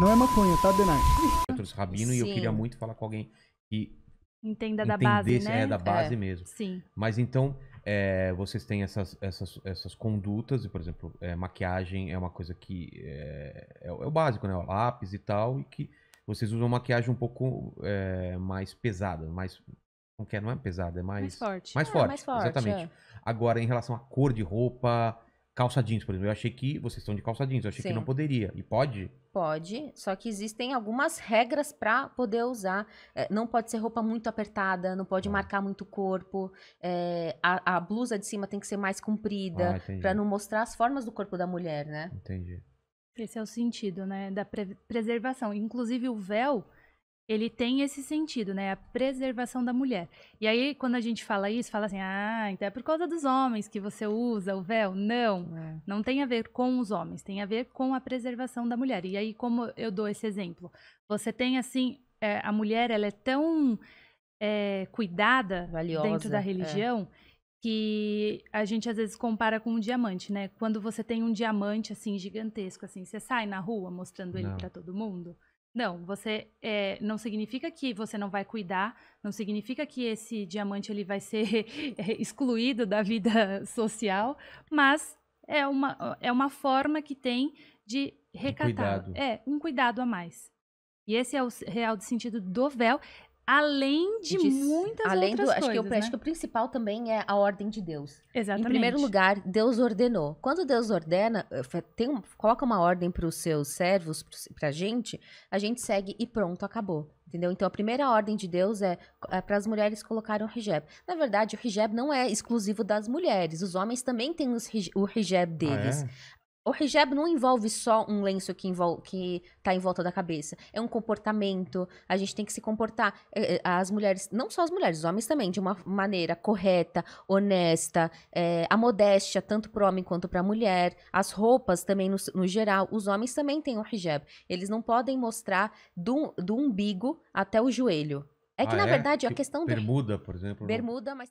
Não é maconha, tá, Denar? Eu trouxe Rabino Sim. e eu queria muito falar com alguém que entenda da base, né? É, da base é. Né? é mesmo. Sim. Mas então, é, vocês têm essas, essas, essas condutas, e, por exemplo, é, maquiagem é uma coisa que é, é, é o básico, né? O lápis e tal, e que vocês usam maquiagem um pouco mais pesada, mais não quer, não é pesada, é mais, mais forte. Mais, forte, mais forte exatamente. Agora, em relação à cor de roupa, calça jeans, por exemplo. Eu achei que vocês estão de calça jeans, eu achei Sim. que não poderia. E pode? Pode, só que existem algumas regras para poder usar. É, não pode ser roupa muito apertada, não pode ah. marcar muito o corpo. É, a, a, blusa de cima tem que ser mais comprida, ah, para não mostrar as formas do corpo da mulher, né? Entendi. Esse é o sentido, né, da pre preservação. Inclusive o véu ele tem esse sentido, né? A preservação da mulher. E aí, quando a gente fala isso, fala assim: ah, então é por causa dos homens que você usa o véu. Não, é. não tem a ver com os homens, tem a ver com a preservação da mulher. E aí, como eu dou esse exemplo? Você tem assim: é, a mulher, ela é tão é, cuidada Valiosa, dentro da é. religião. Que a gente às vezes compara com um diamante, né? Quando você tem um diamante assim gigantesco, assim, você sai na rua mostrando ele para todo mundo? Não, você é, não significa que você não vai cuidar, não significa que esse diamante ele vai ser excluído da vida social, mas é uma, é uma forma que tem de recatar. Um é, um cuidado a mais. E esse é o real sentido do véu. Além de Diz, muitas além outras do, coisas, acho que, eu, né? acho que o principal também é a ordem de Deus. Exatamente. Em primeiro lugar, Deus ordenou. Quando Deus ordena, eh, tem coloca uma ordem para os seus servos, para a gente, a gente segue e pronto, acabou. Entendeu? Então, a primeira ordem de Deus é, é para as mulheres colocarem o hijab. Na verdade, o hijab não é exclusivo das mulheres. Os homens também têm os, o hijab ah, é? deles. Ah, o hijab não envolve só um lenço que, envol que tá em volta da cabeça. É um comportamento. A gente tem que se comportar. É, é, as mulheres, não só as mulheres, os homens também, de uma maneira correta, honesta. É, a modéstia, tanto para o homem quanto para a mulher. As roupas também, no, no, geral. Os homens também têm o hijab. Eles não podem mostrar do, do umbigo até o joelho. É que, ah, na é? verdade, a tipo questão... Bermuda, por exemplo. Bermuda, mas...